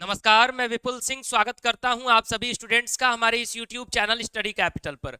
नमस्कार मैं विपुल सिंह स्वागत करता हूं आप सभी स्टूडेंट्स का हमारे इस यूट्यूब चैनल स्टडी कैपिटल पर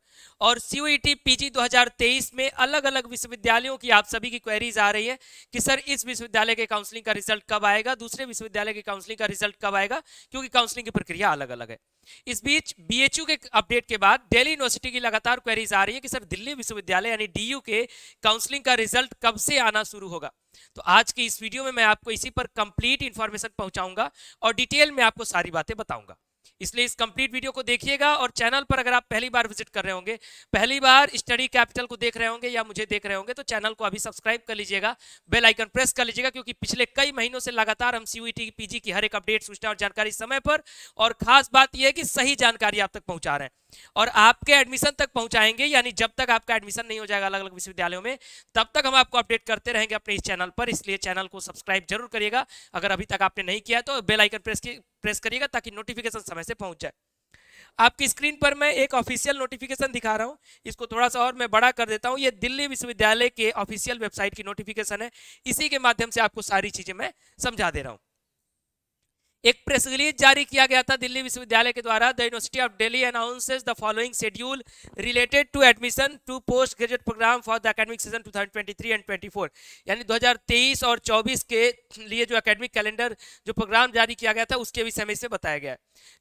और सी यू पीजी 2023 में अलग अलग विश्वविद्यालयों की आप सभी की क्वेरीज आ रही है कि सर इस विश्वविद्यालय के काउंसलिंग का रिजल्ट कब आएगा दूसरे विश्वविद्यालय के काउंसलिंग का रिजल्ट कब आएगा क्योंकि काउंसलिंग की प्रक्रिया अलग अलग है इस बीच बीएचयू के अपडेट के बाद दिल्ली यूनिवर्सिटी की लगातार क्वेरीज आ रही है कि सर दिल्ली विश्वविद्यालय यानी डीयू के काउंसलिंग का रिजल्ट कब से आना शुरू होगा तो आज की इस वीडियो में मैं आपको इसी पर कंप्लीट इंफॉर्मेशन पहुंचाऊंगा और डिटेल में आपको सारी बातें बताऊंगा इसलिए इस कंप्लीट वीडियो को देखिएगा और चैनल पर अगर आप पहली बार विजिट कर रहे होंगे पहली बार स्टडी कैपिटल को देख रहे होंगे या मुझे देख रहे होंगे तो चैनल को अभी सब्सक्राइब कर लीजिएगा बेल आइकन प्रेस कर लीजिएगा क्योंकि पिछले कई महीनों से लगातार हम सीयूईटी पीजी e की हर एक अपडेट सूचना और जानकारी समय पर और खास बात यह है कि सही जानकारी आप तक पहुंचा रहे हैं और आपके एडमिशन तक पहुंचाएंगे यानी जब तक आपका एडमिशन नहीं हो जाएगा अलग अलग विश्वविद्यालयों में तब तक हम आपको अपडेट करते रहेंगे अपने इस चैनल पर इसलिए चैनल को सब्सक्राइब जरूर करिएगा अगर अभी तक आपने नहीं किया तो बेल आइकन प्रेस प्रेस करिएगा ताकि नोटिफिकेशन समय से पहुंच जाए आपकी स्क्रीन पर मैं एक ऑफिशियल नोटिफिकेशन दिखा रहा हूं इसको थोड़ा सा और मैं बड़ा कर देता हूं ये दिल्ली विश्वविद्यालय के ऑफिशियल वेबसाइट की नोटिफिकेशन है इसी के माध्यम से आपको सारी चीज़ें मैं समझा दे रहा हूं एक प्रेस रिलीज जारी किया गया था दिल्ली विश्वविद्यालय के द्वारा the university of Delhi announces the following schedule related to admission to post graduate programme for the academic season 2023 and 24 यानी 2023 और 24 के लिए जो एकेडमिक कैलेंडर जो प्रोग्राम जारी किया गया था उसके भी समय से बताया गया है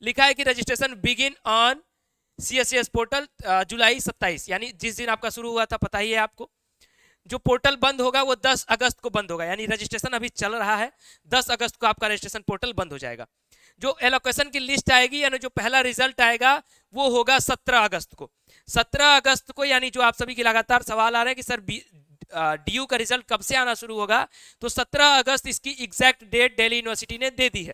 लिखा है कि registration begin on C portal जुलाई सत्ताईस यानी जिस दिन आपका शुरू हुआ था पता ही है आपको जो पोर्टल बंद होगा वो 10 अगस्त को बंद होगा यानी रजिस्ट्रेशन अभी चल रहा है 10 अगस्त को आपका रजिस्ट्रेशन पोर्टल बंद हो जाएगा जो एलोकेशन की लिस्ट आएगी यानी जो पहला रिजल्ट आएगा वो होगा 17 अगस्त को 17 अगस्त को यानी जो आप सभी के लगातार सवाल आ रहे हैं कि सर डीयू का रिजल्ट कब से आना शुरू होगा तो सत्रह अगस्त इसकी एग्जैक्ट डेट डेली यूनिवर्सिटी ने दे दी है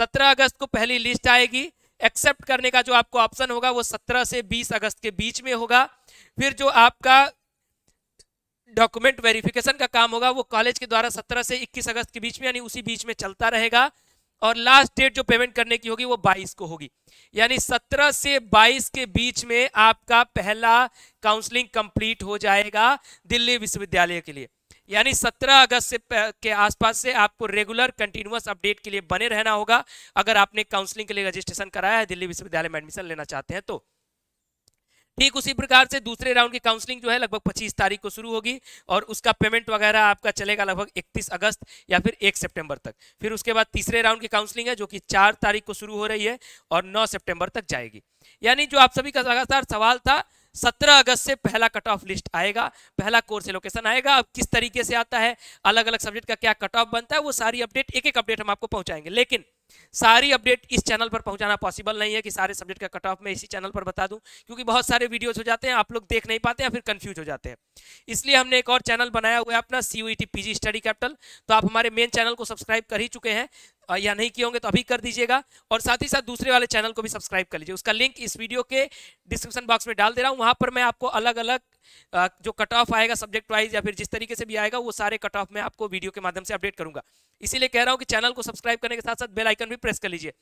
सत्रह अगस्त को पहली लिस्ट आएगी एक्सेप्ट करने का जो आपको ऑप्शन होगा वो 17 से 20 अगस्त के बीच में होगा फिर जो आपका डॉक्यूमेंट वेरिफिकेशन का काम होगा वो कॉलेज के द्वारा 17 से 21 अगस्त के बीच में यानी उसी बीच में चलता रहेगा और लास्ट डेट जो पेमेंट करने की होगी वो 22 को होगी यानी 17 से 22 के बीच में आपका पहला काउंसलिंग कंप्लीट हो जाएगा दिल्ली विश्वविद्यालय के लिए यानी 17 अगस्त से के आसपास से आपको रेगुलर कंटिन्यूस अपडेट के लिए बने रहना होगा अगर आपने काउंसलिंग के लिए रजिस्ट्रेशन कराया है दिल्ली विश्वविद्यालय में एडमिशन लेना चाहते हैं तो ठीक उसी प्रकार से दूसरे राउंड की काउंसलिंग जो है लगभग 25 तारीख को शुरू होगी और उसका पेमेंट वगैरह आपका चलेगा लगभग 31 अगस्त या फिर 1 सितंबर तक फिर उसके बाद तीसरे राउंड की काउंसलिंग है जो कि 4 तारीख को शुरू हो रही है और 9 सितंबर तक जाएगी यानी जो आप सभी का लगातार सवाल था सत्रह अगस्त से पहला कट ऑफ लिस्ट आएगा पहला कोर्स एलोकेशन आएगा अब किस तरीके से आता है अलग अलग सब्जेक्ट का क्या कट ऑफ बनता है वो सारी अपडेट एक एक अपडेट हम आपको पहुंचाएंगे लेकिन सारी अपडेट इस चैनल पर पहुंचाना पॉसिबल नहीं है कि सारे सब्जेक्ट का कट ऑफ मैं इसी चैनल पर बता दूं क्योंकि बहुत सारे वीडियोस हो जाते हैं आप लोग देख नहीं पाते हैं फिर कंफ्यूज हो जाते हैं इसलिए हमने एक और चैनल बनाया हुआ है अपना C U PG study capital तो आप हमारे मेन चैनल को सब्सक्राइब कर ही चुके हैं या नहीं किए होंगे तो अभी कर दीजिएगा और साथ ही साथ दूसरे वाले चैनल को भी सब्सक्राइब कर लीजिए उसका लिंक इस वीडियो के डिस्क्रिप्शन बॉक्स में डाल दे रहा हूँ वहाँ पर मैं आपको अलग अलग जो कट ऑफ आएगा सब्जेक्ट वाइज या फिर जिस तरीके से भी आएगा वो सारे कट ऑफ मैं आपको वीडियो के माध्यम से अपडेट करूंगा इसीलिए कह रहा हूँ कि चैनल को सब्सक्राइब करने के साथ साथ बेल आइकन भी प्रेस कर लीजिए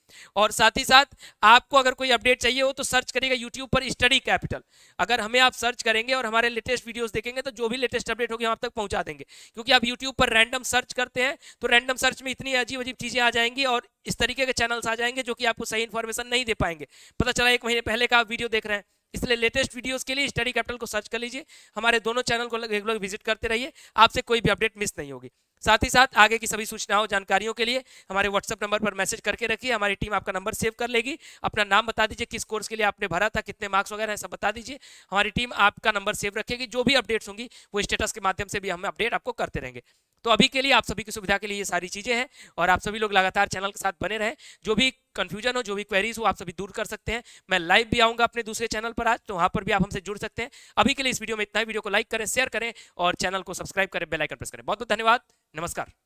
और साथ ही साथ आपको अगर कोई अपडेट चाहिए हो तो सर्च करिएगा यूट्यूब पर स्टडी कैपिटल अगर हमें आप सर्च करेंगे और हमारे लेटेस्ट वीडियोज देखेंगे तो जो भी लेटेस्ट अपडेट होगी हम आप तक पहुंचा देंगे क्योंकि आप यूट्यूब पर रैंडम सर्च करते हैं तो रैंडम सर्च में इतनी अजीब अजीब चीज़ें आ जाएंगी और इस तरीके के चैनल्स आ जाएंगे जो कि आपको सही इन्फॉर्मेशन नहीं दे पाएंगे पता चला एक महीने पहले का आप वीडियो देख रहे हैं इसलिए लेटेस्ट वीडियोस के लिए स्टडी कैपिटल को सर्च कर लीजिए हमारे दोनों चैनल को रेगुलर विजिट करते रहिए आपसे कोई भी अपडेट मिस नहीं होगी साथ ही साथ आगे की सभी सूचनाओं जानकारियों के लिए हमारे व्हाट्सअप नंबर पर मैसेज करके रखिए हमारी टीम आपका नंबर सेव कर लेगी अपना नाम बता दीजिए किस कोर्स के लिए आपने भरा था कितने मार्क्स वगैरह हैं सब बता दीजिए हमारी टीम आपका नंबर सेव रखेगी जो भी अपडेट्स होंगी वो स्टेटस के माध्यम से भी हम अपडेट आपको करते रहेंगे तो अभी के लिए आप सभी की सुविधा के लिए ये सारी चीज़ें हैं और आप सभी लोग लगातार चैनल के साथ बने रहे जो भी कंफ्यूजन हो जो भी क्वेरीज हो आप सभी दूर कर सकते हैं मैं लाइव भी आऊंगा अपने दूसरे चैनल पर आज तो वहाँ पर भी आप हमसे जुड़ सकते हैं अभी के लिए इस वीडियो में इतना ही वीडियो को लाइक करें शेयर करें और चैनल को सब्सक्राइब करें बेलाइकन प्रेस करें बहुत बहुत धन्यवाद नमस्कार